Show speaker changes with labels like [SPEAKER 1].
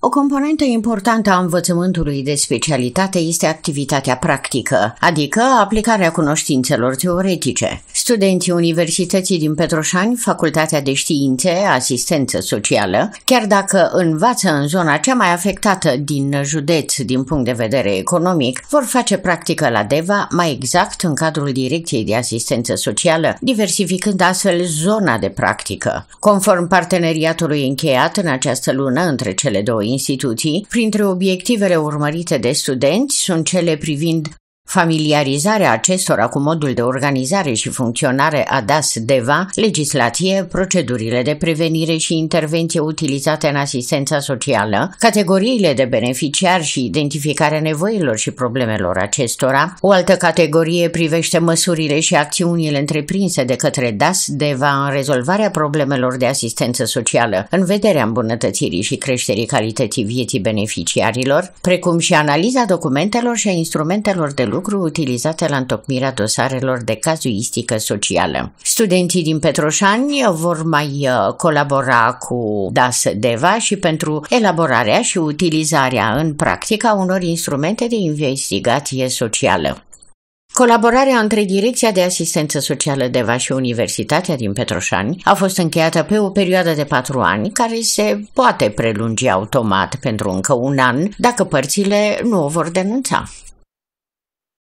[SPEAKER 1] O componentă importantă a învățământului de specialitate este activitatea practică, adică aplicarea cunoștințelor teoretice. Studenții Universității din Petroșani, Facultatea de Științe, Asistență Socială, chiar dacă învață în zona cea mai afectată din județ din punct de vedere economic, vor face practică la DEVA, mai exact în cadrul Direcției de Asistență Socială, diversificând astfel zona de practică. Conform parteneriatului încheiat în această lună între cele două instituții, printre obiectivele urmărite de studenți sunt cele privind Familiarizarea acestora cu modul de organizare și funcționare a DAS-DEVA, legislație, procedurile de prevenire și intervenție utilizate în asistența socială, categoriile de beneficiari și identificarea nevoilor și problemelor acestora. O altă categorie privește măsurile și acțiunile întreprinse de către DAS-DEVA în rezolvarea problemelor de asistență socială, în vederea îmbunătățirii și creșterii calității vieții beneficiarilor, precum și analiza documentelor și a instrumentelor de lucru lucru utilizate la întocmirea dosarelor de cazuistică socială. Studenții din Petroșani vor mai uh, colabora cu DAS Deva și pentru elaborarea și utilizarea în practica unor instrumente de investigație socială. Colaborarea între Direcția de Asistență Socială Deva și Universitatea din Petroșani a fost încheiată pe o perioadă de patru ani, care se poate prelungi automat pentru încă un an, dacă părțile nu o vor denunța.